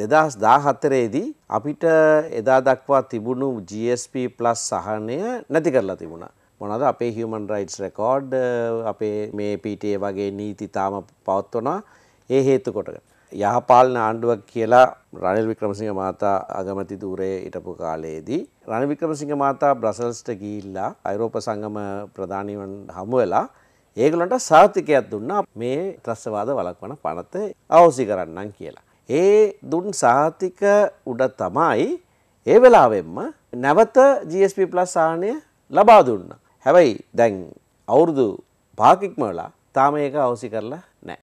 දෙදස් දාහත්තරේදී අපිට එදා දක්වා තිබුණු GSP පලස් සහනය නැති කරලා තිබුණා. මොනද අපේ හිමන් රයිටස් රෙකෝඩ් අපේ මේ පිටේ වගේ නීති තාම පවත්වනා ඒ හේතු කොටක. යහපාලන ආණ්ඩුවක් කියලා රනිල් වික්‍රමසිංහ මාතා අගමති දූරේ ඉටපු කාලයේදී. රනිල් වික්‍රමසිංහ මාතා බ්‍රසල්ස්ට ගිහිල්ලා අයුරෝප සංගම ප්‍රධානීවන් හමුවෙලා ඒගලන්ට සාර්ථකයක් දුන්නා මේ ත්‍රස්වාද වලක්වන පනත අවසි කරන්නම් කියලා. ඒ දුන් සහතික උඩ තමයි ඒ වෙලාවෙන්ම නැවත GSP ප්ලස් සාහනය ලබා දුන්න. හැබැයි දැන් අවුරුදු පාකික්ම වෙලා තාම ඒක අවසි කරලා නෑ.